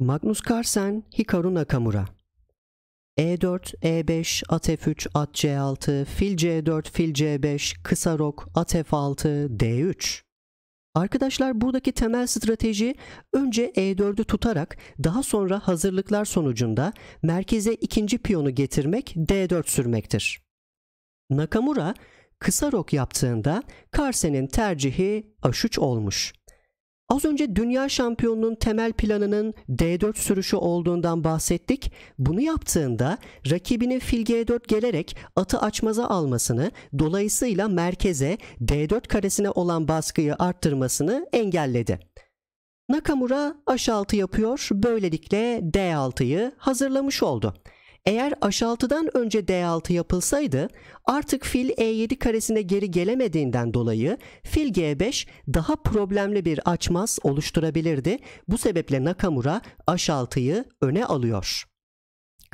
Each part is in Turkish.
Magnus Carlsen, Hikaru Nakamura. E4, E5, at F3, at C6, fil C4, fil C5, kısa rok, at F6, D3. Arkadaşlar buradaki temel strateji önce E4'ü tutarak daha sonra hazırlıklar sonucunda merkeze ikinci piyonu getirmek D4 sürmektir. Nakamura kısa rok yaptığında Carlsen'in tercihi A3 olmuş. Az önce dünya şampiyonunun temel planının D4 sürüşü olduğundan bahsettik. Bunu yaptığında rakibinin fil G4 gelerek atı açmaza almasını, dolayısıyla merkeze D4 karesine olan baskıyı arttırmasını engelledi. Nakamura H6 yapıyor, böylelikle D6'yı hazırlamış oldu. Eğer aşaltıdan önce D6 yapılsaydı artık fil E7 karesine geri gelemediğinden dolayı fil G5 daha problemli bir açmaz oluşturabilirdi. Bu sebeple Nakamura aşaltıyı öne alıyor.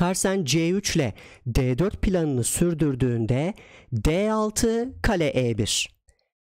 Carsen C3 ile D4 planını sürdürdüğünde D6 kale E1.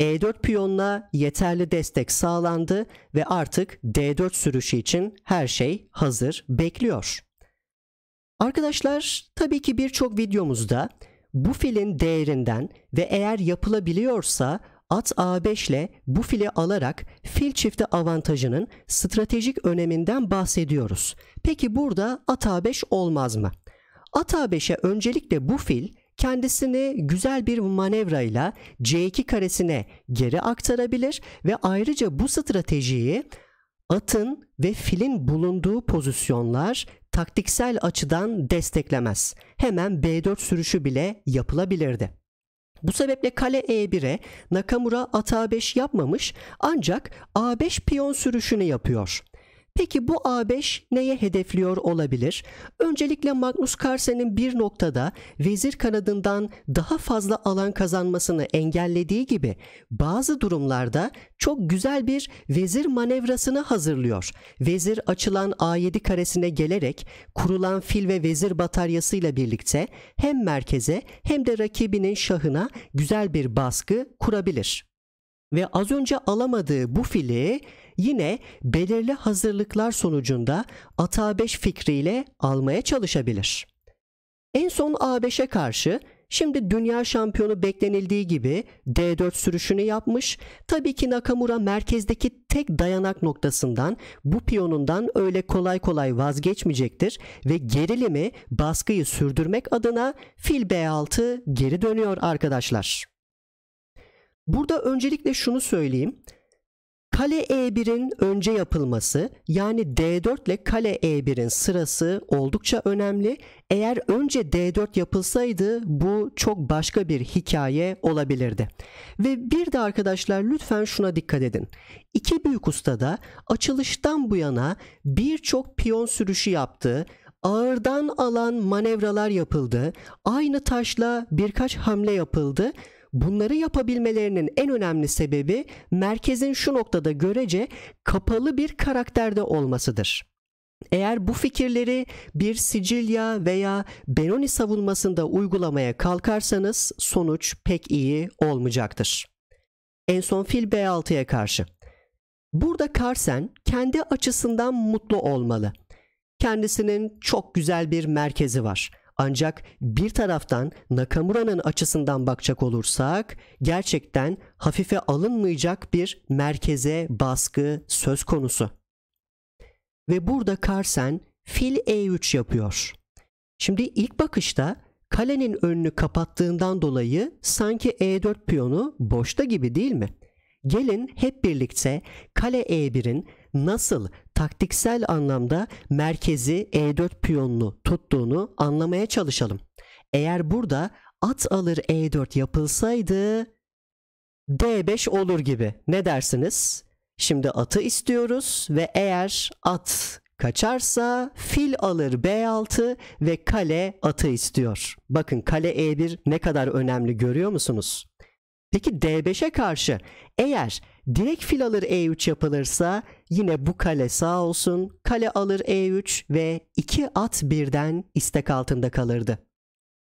E4 piyonla yeterli destek sağlandı ve artık D4 sürüşü için her şey hazır bekliyor. Arkadaşlar tabii ki birçok videomuzda bu filin değerinden ve eğer yapılabiliyorsa at A5 ile bu fili alarak fil çifti avantajının stratejik öneminden bahsediyoruz. Peki burada at A5 olmaz mı? At A5'e öncelikle bu fil kendisini güzel bir manevrayla C2 karesine geri aktarabilir ve ayrıca bu stratejiyi atın ve filin bulunduğu pozisyonlar taktiksel açıdan desteklemez. Hemen B4 sürüşü bile yapılabilirdi. Bu sebeple kale E1'e Nakamura at A5 yapmamış ancak A5 piyon sürüşünü yapıyor. Peki bu A5 neye hedefliyor olabilir? Öncelikle Magnus Carlsen'in bir noktada vezir kanadından daha fazla alan kazanmasını engellediği gibi bazı durumlarda çok güzel bir vezir manevrasını hazırlıyor. Vezir açılan A7 karesine gelerek kurulan fil ve vezir bataryasıyla birlikte hem merkeze hem de rakibinin şahına güzel bir baskı kurabilir ve az önce alamadığı bu fili yine belirli hazırlıklar sonucunda ata 5 fikriyle almaya çalışabilir. En son A5'e karşı şimdi dünya şampiyonu beklenildiği gibi D4 sürüşünü yapmış. Tabii ki Nakamura merkezdeki tek dayanak noktasından bu piyonundan öyle kolay kolay vazgeçmeyecektir ve gerilimi baskıyı sürdürmek adına fil B6 geri dönüyor arkadaşlar. Burada öncelikle şunu söyleyeyim. Kale E1'in önce yapılması yani D4 ile kale E1'in sırası oldukça önemli. Eğer önce D4 yapılsaydı bu çok başka bir hikaye olabilirdi. Ve bir de arkadaşlar lütfen şuna dikkat edin. İki büyük usta da açılıştan bu yana birçok piyon sürüşü yaptı ağırdan alan manevralar yapıldı. Aynı taşla birkaç hamle yapıldı Bunları yapabilmelerinin en önemli sebebi merkezin şu noktada görece kapalı bir karakterde olmasıdır. Eğer bu fikirleri bir Sicilya veya Benoni savunmasında uygulamaya kalkarsanız sonuç pek iyi olmayacaktır. En son fil B6'ya karşı. Burada Carsen kendi açısından mutlu olmalı. Kendisinin çok güzel bir merkezi var. Ancak bir taraftan Nakamura'nın açısından bakacak olursak gerçekten hafife alınmayacak bir merkeze baskı söz konusu. Ve burada Karsen fil E3 yapıyor. Şimdi ilk bakışta kalenin önünü kapattığından dolayı sanki E4 piyonu boşta gibi değil mi? Gelin hep birlikte kale E1'in nasıl taktiksel anlamda merkezi E4 piyonunu tuttuğunu anlamaya çalışalım. Eğer burada at alır E4 yapılsaydı D5 olur gibi. Ne dersiniz? Şimdi atı istiyoruz ve eğer at kaçarsa fil alır B6 ve kale atı istiyor. Bakın kale E1 ne kadar önemli görüyor musunuz? Peki D5'e karşı eğer direkt fil alır E3 yapılırsa yine bu kale sağ olsun. Kale alır E3 ve iki at birden istek altında kalırdı.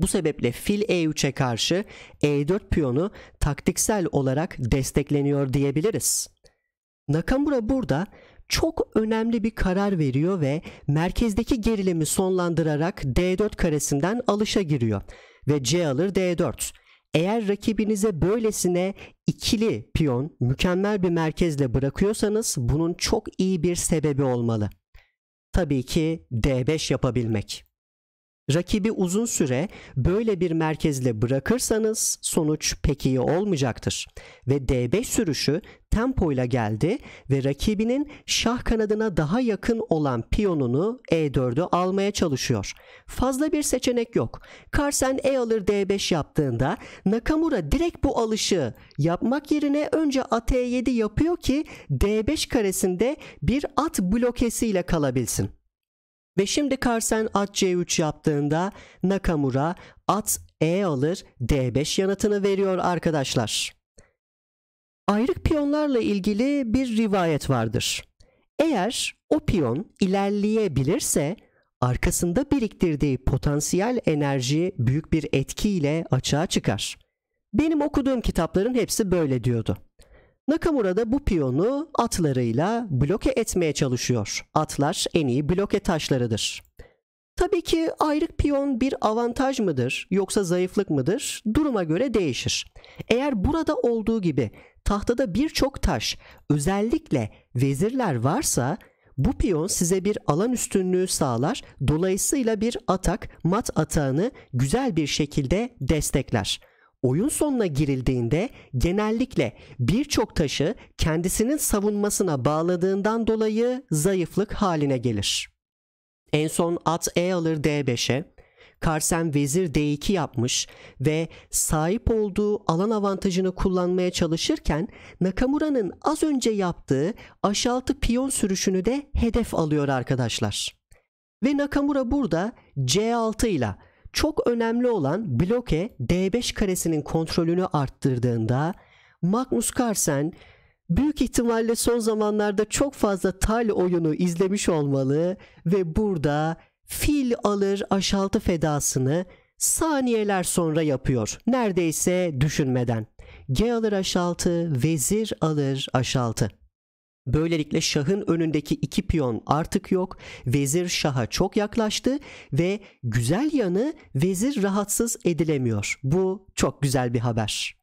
Bu sebeple fil E3'e karşı E4 piyonu taktiksel olarak destekleniyor diyebiliriz. Nakamura burada çok önemli bir karar veriyor ve merkezdeki gerilimi sonlandırarak D4 karesinden alışa giriyor ve C alır D4. Eğer rakibinize böylesine ikili piyon mükemmel bir merkezle bırakıyorsanız bunun çok iyi bir sebebi olmalı. Tabii ki D5 yapabilmek. Rakibi uzun süre böyle bir merkezle bırakırsanız sonuç pek iyi olmayacaktır. Ve D5 sürüşü tempoyla geldi ve rakibinin şah kanadına daha yakın olan piyonunu E4'ü almaya çalışıyor. Fazla bir seçenek yok. Carlsen E alır D5 yaptığında Nakamura direkt bu alışı yapmak yerine önce at E7 yapıyor ki D5 karesinde bir at blokesiyle kalabilsin. Ve şimdi Carlsen at C3 yaptığında Nakamura at E alır D5 yanıtını veriyor arkadaşlar. Ayrık piyonlarla ilgili bir rivayet vardır. Eğer o piyon ilerleyebilirse arkasında biriktirdiği potansiyel enerji büyük bir etkiyle açığa çıkar. Benim okuduğum kitapların hepsi böyle diyordu. Nakamura da bu piyonu atlarıyla bloke etmeye çalışıyor. Atlar en iyi bloke taşlarıdır. Tabii ki ayrık piyon bir avantaj mıdır yoksa zayıflık mıdır? Duruma göre değişir. Eğer burada olduğu gibi tahtada birçok taş, özellikle vezirler varsa bu piyon size bir alan üstünlüğü sağlar. Dolayısıyla bir atak mat atağını güzel bir şekilde destekler oyun sonuna girildiğinde genellikle birçok taşı kendisinin savunmasına bağladığından dolayı zayıflık haline gelir. En son at E alır D5'e, Karsen vezir D2 yapmış ve sahip olduğu alan avantajını kullanmaya çalışırken Nakamura'nın az önce yaptığı aşağıtı piyon sürüşünü de hedef alıyor arkadaşlar. Ve Nakamura burada C6 ile çok önemli olan bloke D5 karesinin kontrolünü arttırdığında Magnus Carlsen büyük ihtimalle son zamanlarda çok fazla tal oyunu izlemiş olmalı ve burada fil alır aşaltı fedasını saniyeler sonra yapıyor. Neredeyse düşünmeden. G alır aşaltı, vezir alır aşaltı. Böylelikle şahın önündeki iki piyon artık yok. Vezir şaha çok yaklaştı ve güzel yanı vezir rahatsız edilemiyor. Bu çok güzel bir haber.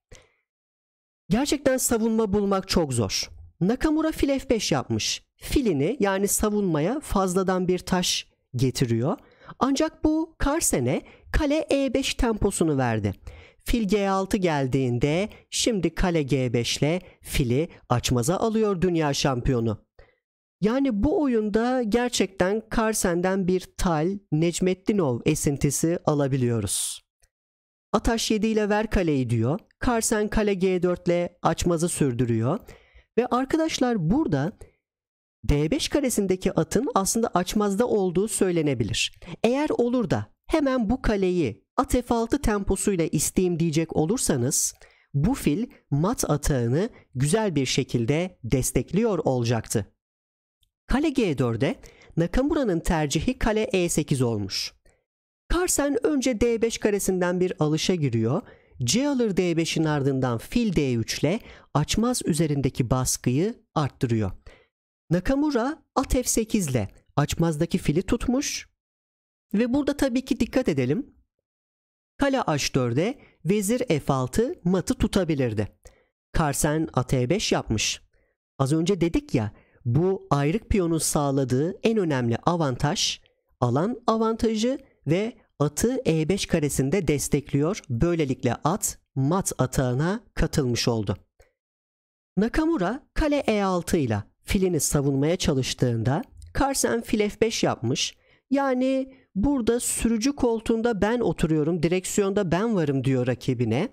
Gerçekten savunma bulmak çok zor. Nakamura fil f5 yapmış. Filini yani savunmaya fazladan bir taş getiriyor. Ancak bu Karsen'e kale e5 temposunu verdi. Fil G6 geldiğinde şimdi kale G5 ile fili açmaza alıyor dünya şampiyonu. Yani bu oyunda gerçekten Karsen'den bir Tal Necmettinov esintisi alabiliyoruz. Ataş 7 ile ver kaleyi diyor. Karsen kale G4 ile açmazı sürdürüyor. Ve arkadaşlar burada D5 karesindeki atın aslında açmazda olduğu söylenebilir. Eğer olur da Hemen bu kaleyi at F6 temposuyla isteyim diyecek olursanız bu fil mat atağını güzel bir şekilde destekliyor olacaktı. Kale G4'e Nakamura'nın tercihi kale E8 olmuş. Carlsen önce D5 karesinden bir alışa giriyor. C alır D5'in ardından fil D3 ile açmaz üzerindeki baskıyı arttırıyor. Nakamura at F8 ile açmazdaki fili tutmuş. Ve burada tabii ki dikkat edelim. Kale H4'e vezir F6 matı tutabilirdi. Karsen at E5 yapmış. Az önce dedik ya bu ayrık piyonun sağladığı en önemli avantaj alan avantajı ve atı E5 karesinde destekliyor. Böylelikle at mat atağına katılmış oldu. Nakamura kale E6 ile filini savunmaya çalıştığında Karsen fil F5 yapmış. Yani Burada sürücü koltuğunda ben oturuyorum, direksiyonda ben varım diyor rakibine.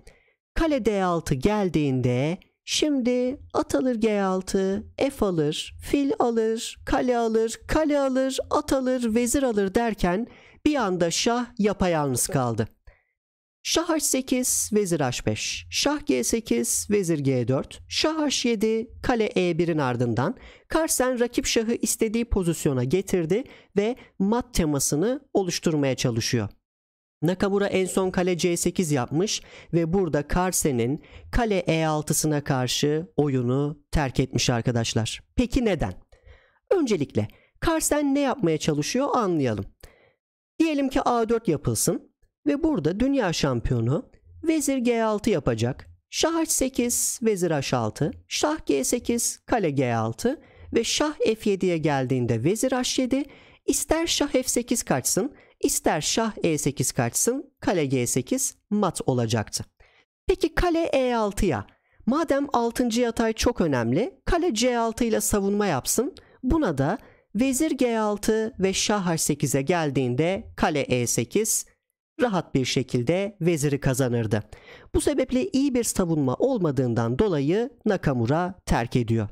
Kale D6 geldiğinde şimdi at alır G6, F alır, fil alır, kale alır, kale alır, at alır, vezir alır derken bir anda şah yapayalnız kaldı. Şah h8, vezir h5, şah g8, vezir g4, şah h7, kale e1'in ardından Karsen rakip şahı istediği pozisyona getirdi ve mat temasını oluşturmaya çalışıyor. Nakamura en son kale c8 yapmış ve burada Karsen'in kale e6'sına karşı oyunu terk etmiş arkadaşlar. Peki neden? Öncelikle Karsen ne yapmaya çalışıyor anlayalım. Diyelim ki a4 yapılsın ve burada dünya şampiyonu vezir G6 yapacak. Şah H8, vezir H6, şah G8, kale G6 ve şah F7'ye geldiğinde vezir H7 ister şah F8 kaçsın ister şah E8 kaçsın kale G8 mat olacaktı. Peki kale E6'ya madem 6. yatay çok önemli kale C6 ile savunma yapsın buna da vezir G6 ve şah H8'e geldiğinde kale E8 rahat bir şekilde veziri kazanırdı. Bu sebeple iyi bir savunma olmadığından dolayı Nakamura terk ediyor.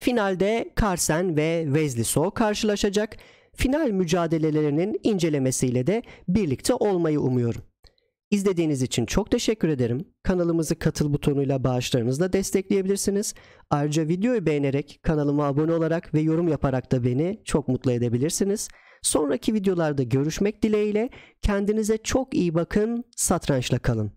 Finalde Karsen ve Wesley So karşılaşacak. Final mücadelelerinin incelemesiyle de birlikte olmayı umuyorum. İzlediğiniz için çok teşekkür ederim. Kanalımızı katıl butonuyla bağışlarınızla destekleyebilirsiniz. Ayrıca videoyu beğenerek, kanalıma abone olarak ve yorum yaparak da beni çok mutlu edebilirsiniz. Sonraki videolarda görüşmek dileğiyle kendinize çok iyi bakın, satrançla kalın.